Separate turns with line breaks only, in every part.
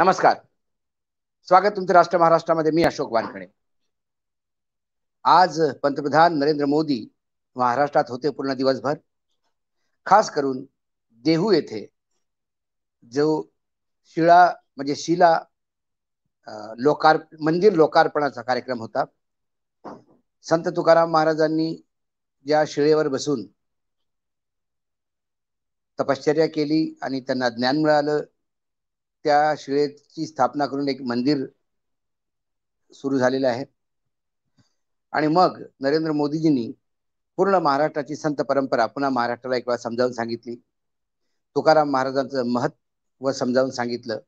नमस्कार स्वागत तुमचं राष्ट्र महाराष्ट्रामध्ये मी अशोक वानखडे आज पंतप्रधान नरेंद्र मोदी महाराष्ट्रात होते पूर्ण दिवसभर खास करून देहू येथे जो शिळा म्हणजे शिला लोकार मंदिर लोकार्पणाचा कार्यक्रम होता संत तुकाराम महाराजांनी ज्या शिळेवर बसून तपश्चर्या केली आणि त्यांना ज्ञान मिळालं त्या शिळेची स्थापना करून एक मंदिर सुरू झालेलं आहे आणि मग नरेंद्र मोदीजींनी पूर्ण महाराष्ट्राची संत परंपरा पुन्हा महाराष्ट्राला एक वेळा समजावून सांगितली तुकाराम महाराजांचं महत्व समजावून सांगितलं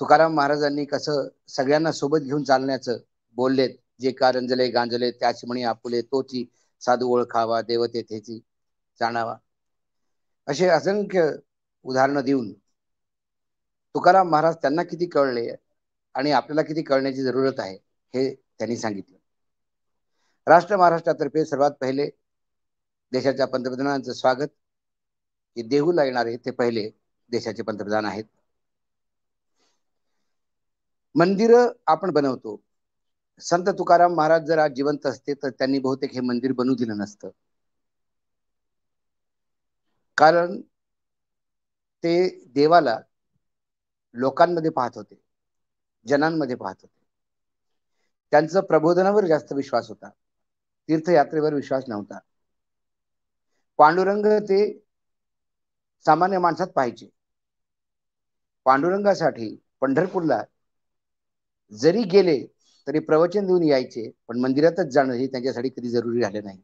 तुकाराम महाराजांनी कसं सगळ्यांना सोबत घेऊन चालण्याचं बोललेत जे कारंजले गांजले त्याच म्हणी आपुले तोची साधू ओळखावा देवते जाणावा असे असंख्य उदाहरणं देऊन तुकाराम महाराज त्यांना किती कळले आणि आपल्याला किती कळण्याची जरूरत आहे हे त्यांनी सांगितलं राष्ट्र महाराष्ट्रातर्फे सर्वात पहिले देशाच्या पंतप्रधानांचं स्वागत हे देहूला येणारे ते पहिले देशाचे पंतप्रधान आहेत मंदिर आपण बनवतो संत तुकाराम महाराज जर आज जिवंत असते तर त्यांनी बहुतेक हे मंदिर बनू दिलं नसतं कारण ते देवाला लोकांमध्ये पाहत होते जनांमध्ये पाहत होते त्यांचा प्रबोधनावर जास्त विश्वास होता तीर्थयात्रेवर विश्वास नव्हता पांडुरंग ते सामान्य माणसात पाहिजे पांडुरंगासाठी पंढरपूरला जरी गेले तरी प्रवचन देऊन यायचे पण मंदिरातच जाणं हे त्यांच्यासाठी कधी जरुरी झाले नाही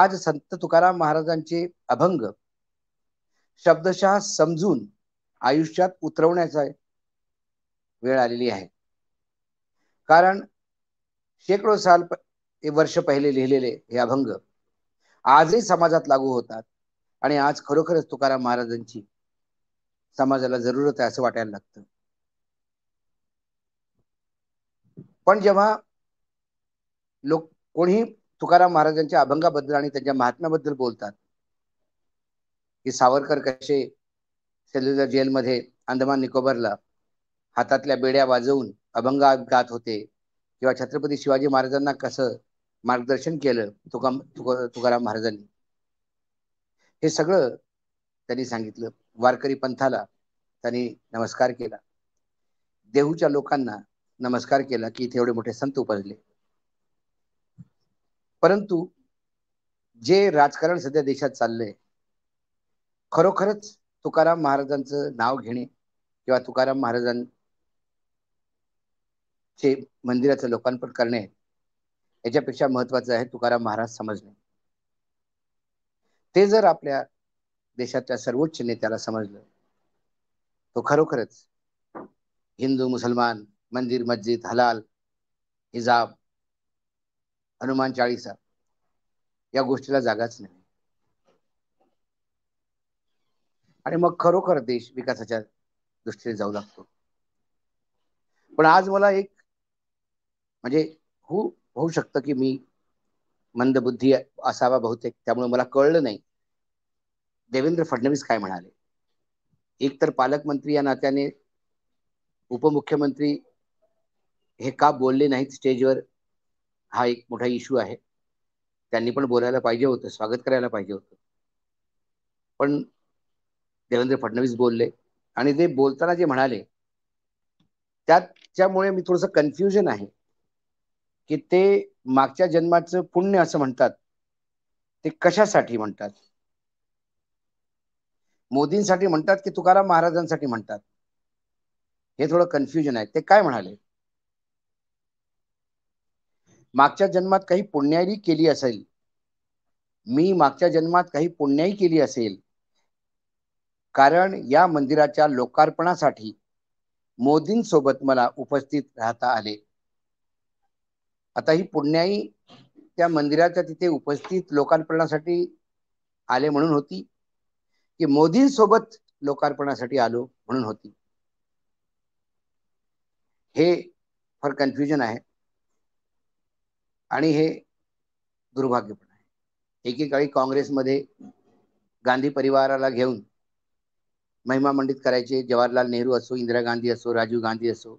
आज संत तुकाराम महाराजांचे अभंग शब्दशः समजून आयुष्यात उतरवण्याचा वेळ आलेली आहे कारण शेकडो साल वर्ष पहिले लिहिलेले हे अभंग आजही समाजात लागू होतात आणि आज खरोखरच तुकाराम महाराजांची समाजाला जरूरत आहे असं वाटायला लागतं पण जेव्हा लोक कोणी तुकाराम महाराजांच्या अभंगाबद्दल आणि त्यांच्या महात्म्याबद्दल बोलतात की सावरकर कसे सेल्युलर जेलमध्ये अंदमान निकोबारला हातातल्या बेड्या वाजवून अभंग गात होते किंवा छत्रपती शिवाजी महाराजांना कसं मार्गदर्शन केलं तुकाम तुकाराम महाराजांनी हे सगळं त्यांनी सांगितलं वारकरी पंथाला त्यांनी नमस्कार केला देहूच्या लोकांना नमस्कार केला की इथे एवढे मोठे संत उपजले परंतु जे राजकारण सध्या देशात चाललंय खरोखरच तुकाराम महाराजांचं नाव घेणे किंवा तुकाराम महाराजांचे मंदिराचं लोकार्पण करणे याच्यापेक्षा महत्वाचं आहे तुकाराम महाराज समजणे ते जर आपल्या देशातल्या सर्वोच्च नेत्याला समजलं तो खरोखरच हिंदू मुसलमान मंदिर मस्जिद हलाल हिजाब हनुमान चाळीसा या गोष्टीला जागाच नाही आणि मग खरोखर देश विकासाच्या दृष्टीने जाऊ लागतो पण आज मला एक म्हणजे हो होऊ शकतं की मी मंदबुद्धी असावा बहुतेक त्यामुळे मला कळलं नाही देवेंद्र फडणवीस काय म्हणाले एक तर पालकमंत्री या नात्याने उपमुख्यमंत्री हे का बोलले नाहीत स्टेजवर हा एक मोठा इश्यू आहे त्यांनी पण बोलायला पाहिजे होतं स्वागत करायला पाहिजे होतं पण देवेंद्र फडणवीस बोलले आणि ते बोलताना जे म्हणाले त्याच्यामुळे मी थोडस कन्फ्युजन आहे की ते मागच्या जन्माचं पुण्य असं म्हणतात ते कशासाठी म्हणतात मोदींसाठी म्हणतात की तुकाराम महाराजांसाठी म्हणतात हे थोडं कन्फ्युजन आहे ते काय म्हणाले मागच्या जन्मात काही पुण्याही केली असेल मी मागच्या जन्मात काही पुण्याही केली असेल कारण या मंदिराच्या लोकार्पणासाठी मोदींसोबत मला उपस्थित राहता आले आता ही पुण्याई त्या मंदिराच्या तिथे उपस्थित लोकार्पणासाठी आले म्हणून होती की मोदींसोबत लोकार्पणासाठी आलो म्हणून होती हे फार कन्फ्युजन आहे आणि हे दुर्भाग्य आहे एकेकाळी काँग्रेसमध्ये गांधी परिवाराला घेऊन महिमा मंडित करायचे जवाहरलाल नेहरू असो इंदिरा गांधी असो राजीव गांधी असो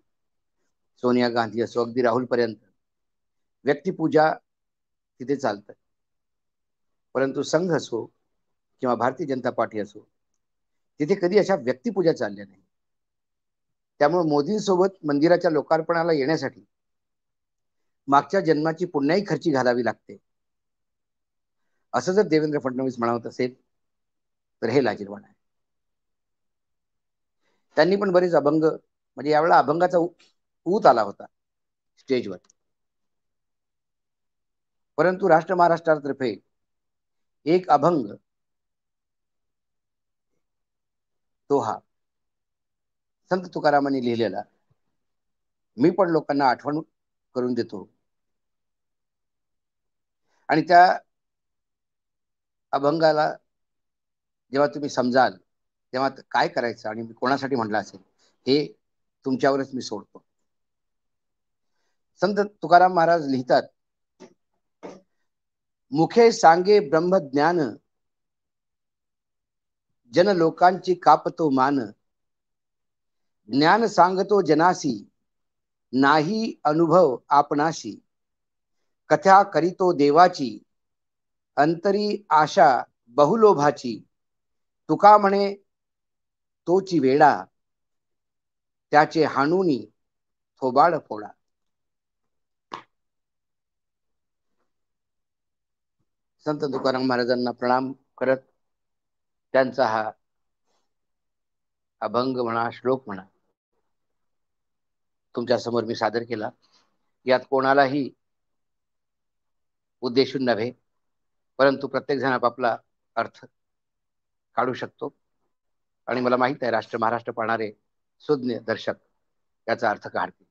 सोनिया गांधी असो अगदी राहुल पर्यंत व्यक्तिपूजा तिथे चालत परंतु संघ असो किंवा भारतीय जनता पार्टी असो तिथे कधी अशा व्यक्तिपूजा चालल्या नाही त्यामुळे मोदींसोबत मंदिराच्या लोकार्पणाला येण्यासाठी मागच्या जन्माची पुण्याही खर्ची घालावी लागते असं जर देवेंद्र फडणवीस म्हणत असेल तर हे लाजीरवाण आहे त्यांनी पण बरेच अभंग म्हणजे यावेळेला अभंगाचा ऊत आला होता स्टेजवर परंतु राष्ट्र महाराष्ट्रातर्फे एक अभंग तो हा संत तुकारामांनी लिहिलेला मी पण लोकांना आठवण करून देतो आणि त्या अभंगाला जेव्हा तुम्ही समजाल तेव्हा काय करायचं आणि मी कोणासाठी म्हटलं असेल हे तुमच्यावरच मी सोडतो संत तुकाराम महाराज लिहितात मुखे सांगे ब्रह्मज्ञान जन लोकांची कापतो मान ज्ञान सांगतो जनासी नाही अनुभव आपणाशी कथा करीतो देवाची अंतरी आशा बहुलोभाची तुका म्हणे तोची वेडा त्याचे हाणुनी थोबाड फोडा संत तुकाराम महाराजांना प्रणाम करत त्यांचा हा अभंग म्हणा श्लोक म्हणा तुमच्या समोर मी सादर केला यात कोणालाही उद्देशून नव्हे परंतु प्रत्येक जण आपापला अर्थ काढू शकतो आणि मला माहित आहे राष्ट्र महाराष्ट्र पाहणारे सुज्ञ दर्शक याचा अर्थ काढतील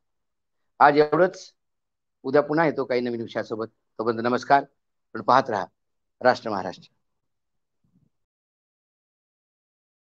आज एवढंच उद्या पुन्हा येतो काही नवीन विषयासोबत तोपर्यंत नमस्कार पण पाहत राहा राष्ट्र महाराष्ट्र